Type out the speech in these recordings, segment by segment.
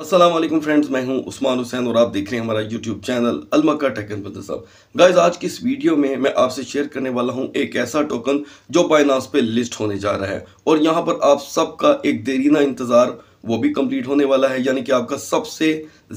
Aslam friends मैं हूं उस्मान हुसैन और आप देख रहे हैं हमारा यूट्यूब चैनल अलमका टेकन साहब गाइज आज की इस वीडियो में मैं आपसे शेयर करने वाला हूं एक ऐसा टोकन जो बाइनास पे लिस्ट होने जा रहा है और यहां पर आप सबका एक देरीना इंतज़ार वो भी कंप्लीट होने वाला है यानी कि आपका सबसे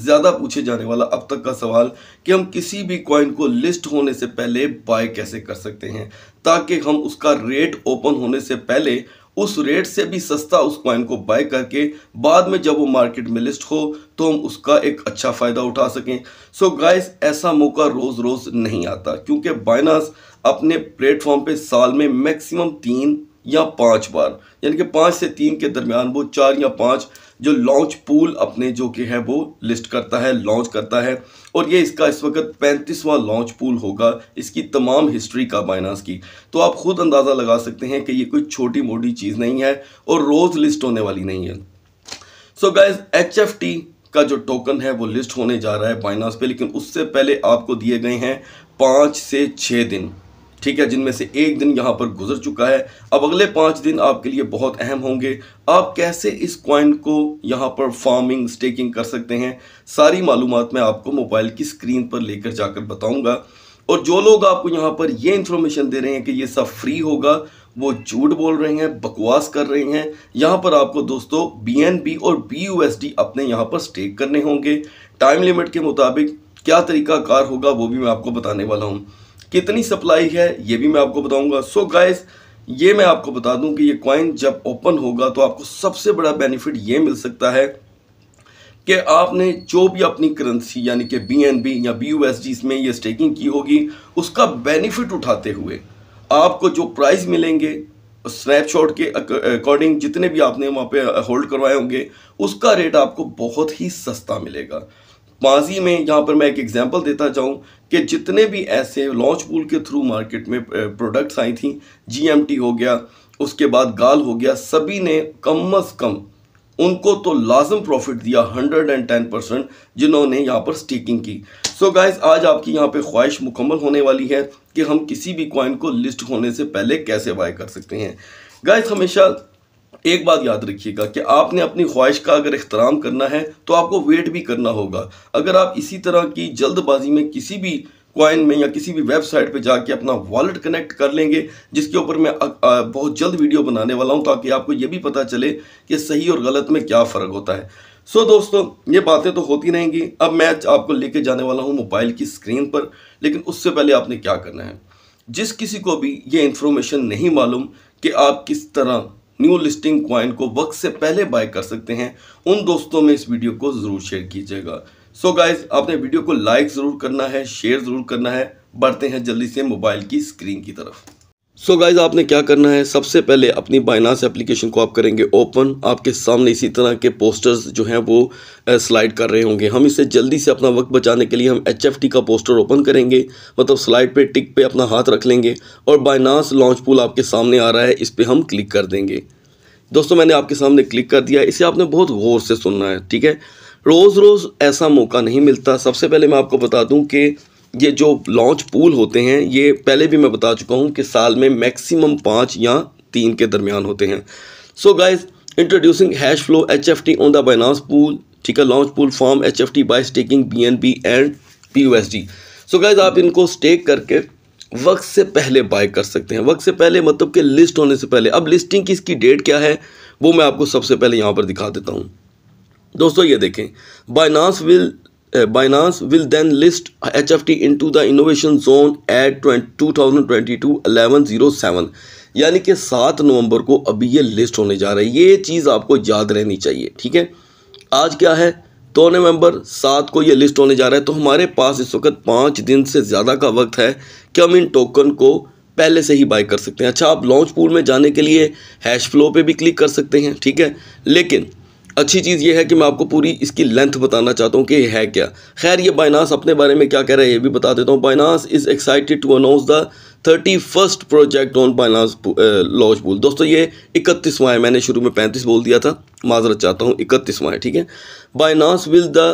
ज़्यादा पूछे जाने वाला अब तक का सवाल कि हम किसी भी कॉइन को लिस्ट होने से पहले बाय कैसे कर सकते हैं ताकि हम उसका रेट ओपन होने से पहले उस रेट से भी सस्ता उस कॉइन को बाय करके बाद में जब वो मार्केट में लिस्ट हो तो हम उसका एक अच्छा फ़ायदा उठा सकें सो so गाइस ऐसा मौका रोज़ रोज़ नहीं आता क्योंकि बाइनास अपने प्लेटफॉर्म पे साल में मैक्सिमम तीन या पाँच बार यानी कि पाँच से तीन के दरमियान वो चार या पाँच जो लॉन्च पूल अपने जो कि है वो लिस्ट करता है लॉन्च करता है और ये इसका इस वक्त पैंतीसवां लॉन्च पूल होगा इसकी तमाम हिस्ट्री का बाइनास की तो आप खुद अंदाज़ा लगा सकते हैं कि ये कोई छोटी मोटी चीज़ नहीं है और रोज़ लिस्ट होने वाली नहीं है so guys H F T का जो टोकन है वो लिस्ट होने जा रहा है बाइनास पे लेकिन उससे पहले आपको दिए गए हैं पाँच से छः दिन ठीक है जिनमें से एक दिन यहाँ पर गुजर चुका है अब अगले पाँच दिन आपके लिए बहुत अहम होंगे आप कैसे इस क्वाइन को यहाँ पर फार्मिंग स्टेकिंग कर सकते हैं सारी मालूम मैं आपको मोबाइल की स्क्रीन पर लेकर जाकर बताऊँगा और जो लोग आपको यहाँ पर ये इन्फॉर्मेशन दे रहे हैं कि ये सब फ्री होगा वो झूठ बोल रहे हैं बकवास कर रहे हैं यहाँ पर आपको दोस्तों बी और बी अपने यहाँ पर स्टेक करने होंगे टाइम लिमिट के मुताबिक क्या तरीका कार होगा वो भी मैं आपको बताने वाला हूँ कितनी सप्लाई है ये भी मैं आपको बताऊंगा सो गाइस ये मैं आपको बता दूं कि ये कॉइन जब ओपन होगा तो आपको सबसे बड़ा बेनिफिट ये मिल सकता है कि आपने जो भी अपनी करेंसी यानी कि बी एन बी या बी यू एस डी में ये स्टेकिंग की होगी उसका बेनिफिट उठाते हुए आपको जो प्राइस मिलेंगे स्नैपशॉट के अकॉर्डिंग जितने भी आपने वहाँ पे होल्ड करवाए होंगे उसका रेट आपको बहुत ही सस्ता मिलेगा माजी में यहाँ पर मैं एक एग्जांपल देता चाहूँ कि जितने भी ऐसे लॉन्च पूल के थ्रू मार्केट में प्रोडक्ट्स आई थी जीएमटी हो गया उसके बाद गाल हो गया सभी ने कम अज़ कम उनको तो लाजम प्रॉफिट दिया 110 परसेंट जिन्होंने यहाँ पर स्टेकिंग की सो so गाइस आज आपकी यहाँ पे ख्वाहिश मुकम्मल होने वाली है कि हम किसी भी कॉइन को लिस्ट होने से पहले कैसे बाय कर सकते हैं गाइस हमेशा एक बात याद रखिएगा कि आपने अपनी ख्वाहिश का अगर अहतराम करना है तो आपको वेट भी करना होगा अगर आप इसी तरह की जल्दबाजी में किसी भी कॉइन में या किसी भी वेबसाइट पे जाके अपना वॉलेट कनेक्ट कर लेंगे जिसके ऊपर मैं बहुत जल्द वीडियो बनाने वाला हूँ ताकि आपको ये भी पता चले कि सही और गलत में क्या फ़र्क होता है सो so, दोस्तों ये बातें तो होती रहेंगी अब मैं आपको लेके जाने वाला हूँ मोबाइल की स्क्रीन पर लेकिन उससे पहले आपने क्या करना है जिस किसी को भी ये इन्फॉर्मेशन नहीं मालूम कि आप किस तरह न्यू लिस्टिंग क्वाइन को वक्त से पहले बाय कर सकते हैं उन दोस्तों में इस वीडियो को ज़रूर शेयर कीजिएगा सो गाइज आपने वीडियो को लाइक ज़रूर करना है शेयर ज़रूर करना है बढ़ते हैं जल्दी से मोबाइल की स्क्रीन की तरफ सो so गाइज आपने क्या करना है सबसे पहले अपनी बाइनास एप्लीकेशन को आप करेंगे ओपन आपके सामने इसी तरह के पोस्टर्स जो हैं वो स्लाइड कर रहे होंगे हम इसे जल्दी से अपना वक्त बचाने के लिए हम एच का पोस्टर ओपन करेंगे मतलब स्लाइड पे टिक पे अपना हाथ रख लेंगे और बाइनास लॉन्च पूल आपके सामने आ रहा है इस पर हम क्लिक कर देंगे दोस्तों मैंने आपके सामने क्लिक कर दिया इसे आपने बहुत गौर से सुनना है ठीक है रोज़ रोज़ ऐसा मौका नहीं मिलता सबसे पहले मैं आपको बता दूँ कि ये जो लॉन्च पूल होते हैं ये पहले भी मैं बता चुका हूँ कि साल में मैक्सिमम पाँच या तीन के दरमियान होते हैं so guys introducing hash flow H F T on the Binance pool ठीक है launch pool form H F T by staking B N B and P U S D so guys आप इनको स्टेक करके वक्त से पहले bye कर सकते हैं वक्त से पहले मतलब कि लिस्ट होने से पहले अब लिस्टिंग की इसकी डेट क्या है वो मैं आपको सबसे पहले यहाँ पर दिखा देता हूँ दोस्तों ये देखें Binance will uh, Binance will then list HFT into the innovation zone at 2022-1107 यानी कि 7 नवंबर को अभी ये लिस्ट होने जा रहा है ये चीज़ आपको याद रहनी चाहिए ठीक है आज क्या है दो नवंबर सात को ये लिस्ट होने जा रहा है तो हमारे पास इस वक्त पाँच दिन से ज़्यादा का वक्त है कि हम इन टोकन को पहले से ही बाय कर सकते हैं अच्छा आप लॉन्च पूल में जाने के लिए हैश फ्लो पे भी क्लिक कर सकते हैं ठीक है लेकिन अच्छी चीज़ ये है कि मैं आपको पूरी इसकी लेंथ बताना चाहता हूँ कि है क्या खैर ये बाइनास अपने बारे में क्या कह रहा है ये भी बता देता हूँ Binance is excited to announce the thirty first project on Binance launch pool दोस्तों ये इकतीसवां है मैंने शुरू में पैंतीस बोल दिया था माजरत चाहता हूँ इकतीसवां है ठीक है Binance will the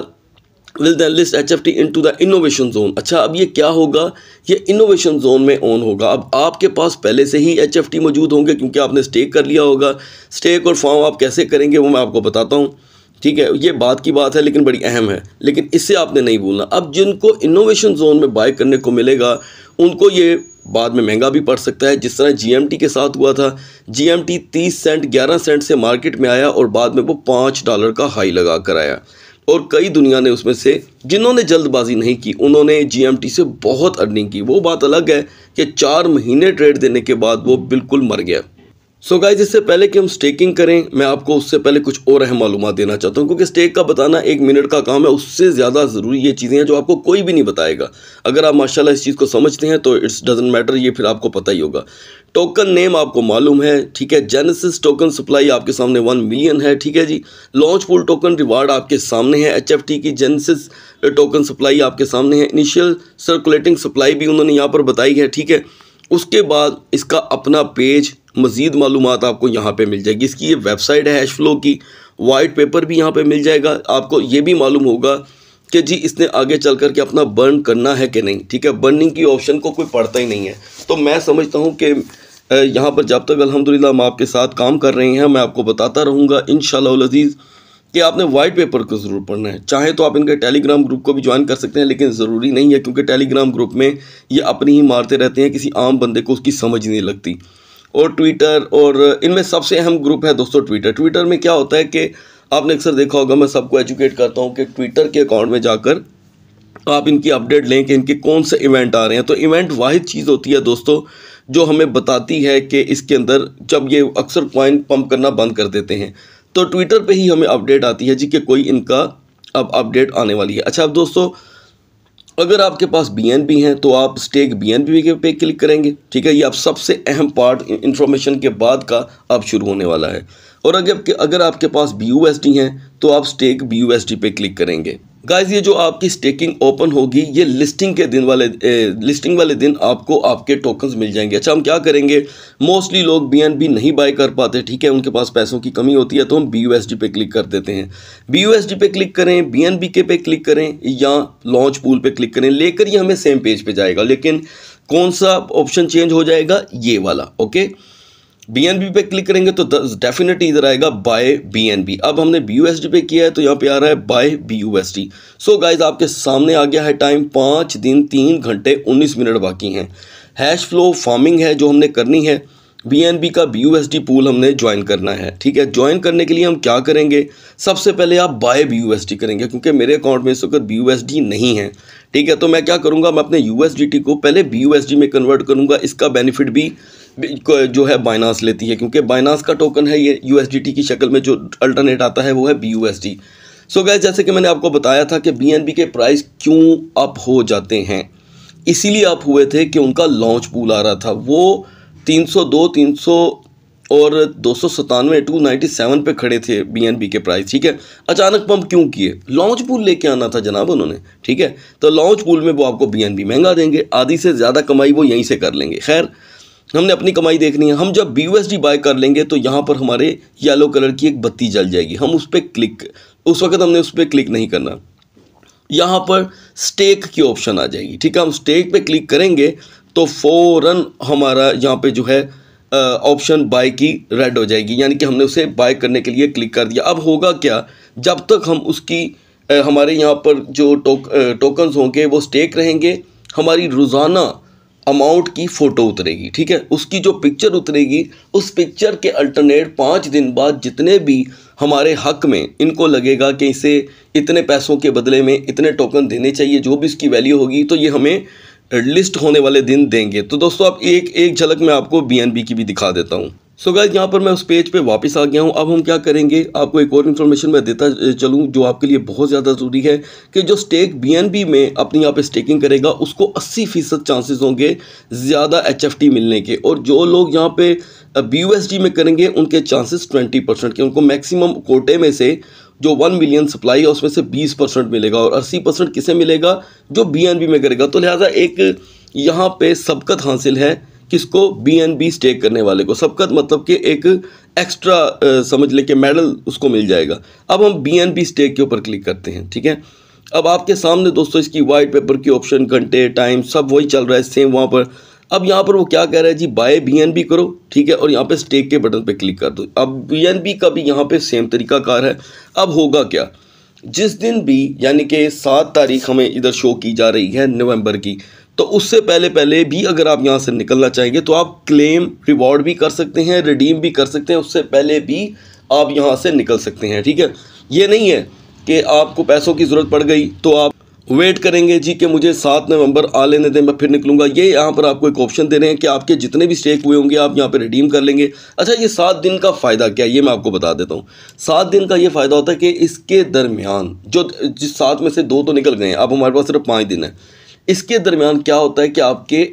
will then list H F T into the innovation zone अच्छा अब ये क्या होगा ये इनोवेशन जोन में ऑन होगा अब आपके पास पहले से ही एच एफ टी मौजूद होंगे क्योंकि आपने स्टेक कर लिया होगा स्टेक और फॉर्म आप कैसे करेंगे वो मैं आपको बताता हूँ ठीक है ये बात की बात है लेकिन बड़ी अहम है लेकिन इससे आपने नहीं भूलना अब जिनको इनोवेशन जोन में बाय करने को मिलेगा उनको ये बाद में महंगा भी पड़ सकता है जिस तरह जीएमटी के साथ हुआ था जीएमटी 30 सेंट 11 सेंट से मार्केट में आया और बाद में वो पाँच डॉलर का हाई लगा कर आया और कई दुनिया ने उसमें से जिन्होंने जल्दबाजी नहीं की उन्होंने जीएमटी से बहुत अर्निंग की वो बात अलग है कि चार महीने ट्रेड देने के बाद वो बिल्कुल मर गया सो गाइज इससे पहले कि हम स्टेकिंग करें मैं आपको उससे पहले कुछ और अहम मालूम देना चाहता हूँ क्योंकि स्टेक का बताना एक मिनट का काम है उससे ज़्यादा ज़रूरी ये चीज़ें हैं जो आपको कोई भी नहीं बताएगा अगर आप माशाल्लाह इस चीज़ को समझते हैं तो इट्स डजेंट मैटर ये फिर आपको पता ही होगा टोकन नेम आपको मालूम है ठीक है जेनेसिस टोकन सप्लाई आपके सामने वन मिलियन है ठीक है जी लॉन्च पुल टोकन रिवार्ड आपके सामने है एच की जेनेसिस टोकन सप्लाई आपके सामने है इनिशियल सर्कुलेटिंग सप्लाई भी उन्होंने यहाँ पर बताई है ठीक है उसके बाद इसका अपना पेज मज़ीद मालूम आपको यहाँ पर मिल जाएगी इसकी ये वेबसाइट है हैश फ्लो की वाइट पेपर भी यहाँ पर मिल जाएगा आपको ये भी मालूम होगा कि जी इसने आगे चल करके अपना बर्न करना है कि नहीं ठीक है बर्निंग की ऑप्शन को कोई पढ़ता ही नहीं है तो मैं समझता हूँ कि यहाँ पर जब तक अलहमदिल्ला हम आपके साथ काम कर रहे हैं मैं आपको बताता रहूँगा इन शजीज़ कि आपने वाइट पेपर को ज़रूर पढ़ना है चाहे तो आप इनके टेलीग्राम ग्रुप को भी ज्वाइन कर सकते हैं लेकिन ज़रूरी नहीं है क्योंकि टेलीग्राम ग्रुप में ये अपनी ही मारते रहते हैं किसी आम बंदे को उसकी समझ नहीं लगती और ट्विटर और इनमें सबसे अहम ग्रुप है दोस्तों ट्विटर ट्विटर में क्या होता है कि आपने अक्सर देखा होगा मैं सबको एजुकेट करता हूँ कि ट्विटर के अकाउंट में जाकर आप इनकी अपडेट लें कि इनके कौन से इवेंट आ रहे हैं तो इवेंट वाहिद चीज़ होती है दोस्तों जो हमें बताती है कि इसके अंदर जब ये अक्सर कॉइन पंप करना बंद कर देते हैं तो ट्विटर पे ही हमें अपडेट आती है जी कि कोई इनका अब अपडेट आने वाली है अच्छा अब दोस्तों अगर आपके पास बी एन बी हैं तो आप स्टेक बी एन बी के पे क्लिक करेंगे ठीक है ये आप सबसे अहम पार्ट इन्फॉर्मेशन के बाद का अब शुरू होने वाला है और अगर अगर आपके पास बी यू एस डी हैं तो आप stake B U S D पे क्लिक करेंगे गाइज ये जो आपकी स्टेकिंग ओपन होगी ये लिस्टिंग के दिन वाले ए, लिस्टिंग वाले दिन आपको आपके टोकन्स मिल जाएंगे अच्छा हम क्या करेंगे मोस्टली लोग बी नहीं बाय कर पाते ठीक है उनके पास पैसों की कमी होती है तो हम बी पे क्लिक कर देते हैं बी पे क्लिक करें बी के पे क्लिक करें या लॉन्च पूल पे क्लिक करें लेकर ये हमें सेम पेज पे जाएगा लेकिन कौन सा ऑप्शन चेंज हो जाएगा ये वाला ओके बी पे क्लिक करेंगे तो डेफिनेटली इधर आएगा बाय बी अब हमने बी पे किया है तो यहाँ पे आ रहा है बाय बी सो गाइज आपके सामने आ गया है टाइम पाँच दिन तीन घंटे उन्नीस मिनट बाकी हैं हैश फ्लो फार्मिंग है जो हमने करनी है बी का बी पूल हमने ज्वाइन करना है ठीक है ज्वाइन करने के लिए हम क्या करेंगे सबसे पहले आप बाय बी करेंगे क्योंकि मेरे अकाउंट में इस वक्त बी नहीं है ठीक है तो मैं क्या करूँगा मैं अपने यू को पहले बी में कन्वर्ट करूँगा इसका बेनिफिट भी जो है बाइनास लेती है क्योंकि बाइनास का टोकन है ये यू की शक्ल में जो अल्टरनेट आता है वो है बी यू सो गैस जैसे कि मैंने आपको बताया था कि बी के प्राइस क्यों अप हो जाते हैं इसीलिए अप हुए थे कि उनका लॉन्च पूल आ रहा था वो 302 300 और दो सौ सतानवे टू नाइन्टी सेवन पर खड़े थे बी के प्राइस ठीक है अचानक पंप क्यों किए लॉन्च पूल लेके आना था जनाब उन्होंने ठीक है तो लॉन्च पूल में वो आपको बी महंगा देंगे आधी से ज़्यादा कमाई वो यहीं से कर लेंगे खैर हमने अपनी कमाई देखनी है हम जब बी यू बाय कर लेंगे तो यहाँ पर हमारे येलो कलर की एक बत्ती जल जाएगी हम उस पर क्लिक उस वक्त हमने उस पर क्लिक नहीं करना यहाँ पर स्टेक की ऑप्शन आ जाएगी ठीक है हम स्टेक पे क्लिक करेंगे तो फौरन हमारा यहाँ पे जो है ऑप्शन बाय की रेड हो जाएगी यानी कि हमने उसे बाय करने के लिए क्लिक कर दिया अब होगा क्या जब तक हम उसकी आ, हमारे यहाँ पर जो टोक, टोकन्स होंगे वो स्टेक रहेंगे हमारी रोज़ाना अमाउंट की फ़ोटो उतरेगी ठीक है उसकी जो पिक्चर उतरेगी उस पिक्चर के अल्टरनेट पाँच दिन बाद जितने भी हमारे हक में इनको लगेगा कि इसे इतने पैसों के बदले में इतने टोकन देने चाहिए जो भी इसकी वैल्यू होगी तो ये हमें लिस्ट होने वाले दिन देंगे तो दोस्तों आप एक एक झलक में आपको बी की भी दिखा देता हूँ सो गाइज यहाँ पर मैं उस पेज पे वापस आ गया हूँ अब हम क्या करेंगे आपको एक और इन्फॉर्मेशन मैं देता चलूँ जो आपके लिए बहुत ज़्यादा ज़रूरी है कि जो स्टेक बीएनबी में अपनी यहाँ पे स्टेकिंग करेगा उसको 80 फीसद चांसेस होंगे ज़्यादा एचएफटी मिलने के और जो लोग यहाँ पे बी में करेंगे उनके चांसेस ट्वेंटी परसेंट के उनको मैक्सिमम कोटे में से जो वन मिलियन सप्लाई है उसमें से बीस परसेंट मिलेगा और अस्सी परसेंट किसे मिलेगा जो बी में करेगा तो लिहाजा एक यहाँ पर सबकत हासिल है किसको बी एन बी स्टेक करने वाले को सबका मतलब कि एक एक्स्ट्रा समझ लें कि मेडल उसको मिल जाएगा अब हम बी एन बी स्टेक के ऊपर क्लिक करते हैं ठीक है अब आपके सामने दोस्तों इसकी वाइट पेपर की ऑप्शन घंटे टाइम सब वही चल रहा है सेम वहाँ पर अब यहाँ पर वो क्या कह रहा है जी बाय बी एन बी करो ठीक है और यहाँ पे स्टेक के बटन पे क्लिक कर दो अब बी एन बी का भी यहाँ पे सेम तरीका कार है अब होगा क्या जिस दिन भी यानी कि सात तारीख हमें इधर शो की जा रही है नवंबर की तो उससे पहले पहले भी अगर आप यहाँ से निकलना चाहेंगे तो आप क्लेम रिवॉर्ड भी कर सकते हैं रिडीम भी कर सकते हैं उससे पहले भी आप यहाँ से निकल सकते हैं ठीक है ये नहीं है कि आपको पैसों की ज़रूरत पड़ गई तो आप वेट करेंगे जी कि मुझे सात नवंबर आ लेने दें मैं फिर निकलूंगा ये यहाँ पर आपको एक ऑप्शन दे रहे हैं कि आपके जितने भी स्टेक हुए होंगे आप यहाँ पर रिडीम कर लेंगे अच्छा ये सात दिन का फ़ायदा क्या है ये मैं आपको बता देता हूँ सात दिन का ये फ़ायदा होता है कि इसके दरमियान जो जिस सात में से दो तो निकल गए हैं अब हमारे पास सिर्फ पाँच दिन है इसके दरमियान क्या होता है कि आपके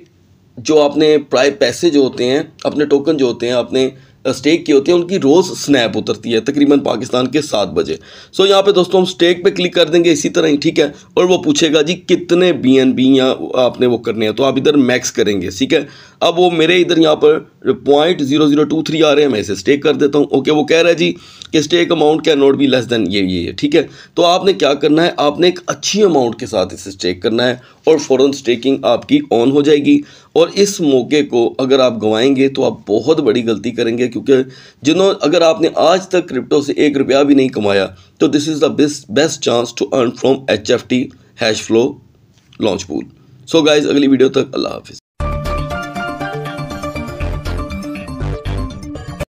जो आपने प्राय पैसे जो होते हैं अपने टोकन जो होते हैं अपने स्टेक की होती है उनकी रोज़ स्नैप उतरती है तकरीबन पाकिस्तान के सात बजे सो यहाँ पे दोस्तों हम स्टेक पे क्लिक कर देंगे इसी तरह ही ठीक है और वो पूछेगा जी कितने बी एन बी या आपने वो करने हैं तो आप इधर मैक्स करेंगे ठीक है अब वो मेरे इधर यहाँ पर point zero zero two three आ रहे हैं मैं इसे स्टेक कर देता हूँ ओके वो कह रहा है जी कि स्टेक अमाउंट कैन नोट भी लेस देन ये ये है ठीक है तो आपने क्या करना है आपने एक अच्छी अमाउंट के साथ इसे स्टेक करना है और फ़ौरन स्टेकिंग आपकी ऑन हो जाएगी और इस मौके को अगर आप गंवाएंगे तो आप बहुत बड़ी गलती करेंगे क्योंकि जिन्होंने अगर आपने आज तक क्रिप्टो से एक रुपया भी नहीं कमाया तो this is the best best chance to earn from H F T hash flow launch pool so guys अगली वीडियो तक अल्लाह हाफिज़